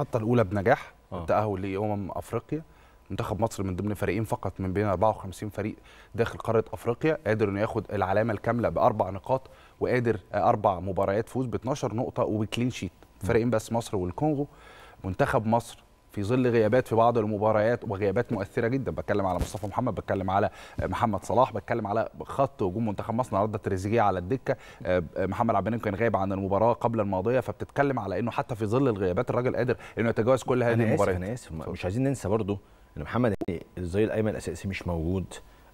المحطه الاولى بنجاح التاهل لامم افريقيا منتخب مصر من ضمن فريقين فقط من بين 54 فريق داخل قاره افريقيا قادر انه ياخد العلامه الكامله باربع نقاط وقادر آه، اربع مباريات فوز ب 12 نقطه وبكلين شيت فريقين بس مصر والكونغو منتخب مصر في ظل غيابات في بعض المباريات وغيابات مؤثره جدا بتكلم على مصطفى محمد بتكلم على محمد صلاح بتكلم على خط هجوم منتخب مصر النهارده تريزيجيه على الدكه آه، محمد عبد المنعم كان غايب عن المباراه قبل الماضيه فبتتكلم على انه حتى في ظل الغيابات الراجل قادر انه يتجاوز كل هذه المباريات انا اسف انا اسف مش عايزين ننسى برضه ان محمد الظهير يعني الايمن الاساسي مش موجود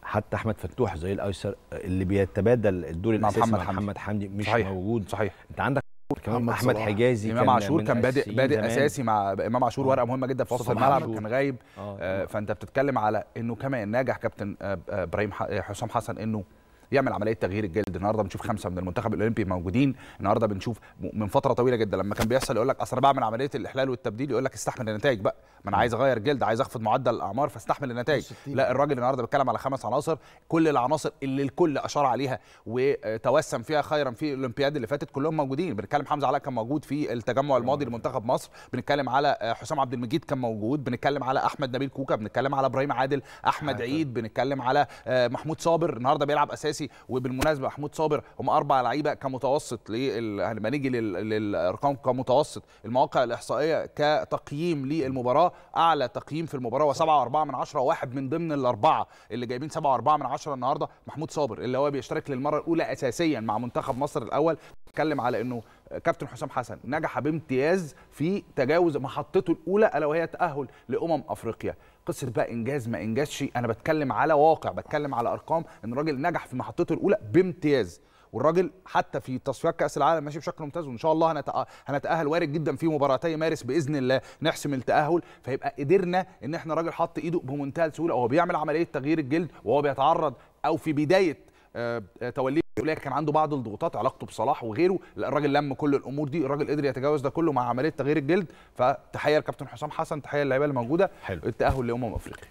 حتى احمد فتوح الظهير الايسر آه، اللي بيتبادل الدور الاساسي مع محمد محمد حمدي مش صحيح. موجود صحيح انت عندك كمان احمد حجازي امام عاشور كان بادئ بادئ اساسي مع امام عاشور آه. ورقه مهمه جدا في وسط الملعب كان غايب آه. آه. فانت بتتكلم على انه كمان نجح كابتن آه، آه، ابراهيم حسام حسن انه يعمل عمليه تغيير الجلد النهارده بنشوف خمسه من المنتخب الاولمبي موجودين النهارده بنشوف من فتره طويله جدا لما كان بيحصل يقول لك اصل بعمل عمليه الاحلال والتبديل يقول لك استحمل النتائج بقى ما انا عايز اغير جلد عايز اخفض معدل الاعمار فاستحمل النتائج لا الراجل النهارده بيتكلم على خمس عناصر كل العناصر اللي الكل اشار عليها وتوسم فيها خيرا في الاولمبياد اللي فاتت كلهم موجودين بنتكلم حمزه علاء كان موجود في التجمع الماضي لمنتخب مصر بنتكلم على حسام عبد المجيد كان موجود بنتكلم على احمد نبيل كوكا بنتكلم على ابراهيم عادل احمد عيد بنتكلم على آه، محمود صابر النهارده بيلعب اساسي الاساسي وبالمناسبه محمود صابر هم اربع لعيبه كمتوسط لما نيجي للارقام كمتوسط المواقع الاحصائيه كتقييم للمباراه اعلى تقييم في المباراه و7.4 من 10 واحد من ضمن الاربعه اللي جايبين 7.4 من 10 النهارده محمود صابر اللي هو بيشترك للمره الاولى اساسيا مع منتخب مصر الاول اتكلم على انه كابتن حسام حسن نجح بامتياز في تجاوز محطته الاولى الا وهي تاهل لامم افريقيا قصه بقى انجاز ما انجازش انا بتكلم على واقع بتكلم على ارقام ان الراجل نجح في محطته الاولى بامتياز والراجل حتى في تصفيات كاس العالم ماشي بشكل ممتاز وان شاء الله هنتاهل وارد جدا في مباراتي مارس باذن الله نحسم التاهل فيبقى قدرنا ان احنا راجل حط ايده بمنتهى السهوله وهو بيعمل عمليه تغيير الجلد وهو بيتعرض او في بدايه آه، آه، توليه يقول لك كان عنده بعض الضغوطات علاقته بصلاح وغيره لا الراجل لم كل الامور دي الراجل قدر يتجاوز ده كله مع عمليه تغيير الجلد فتحيه لكابتن حسام حسن تحيه للعيبه اللي موجوده التاهل لامم افريقيا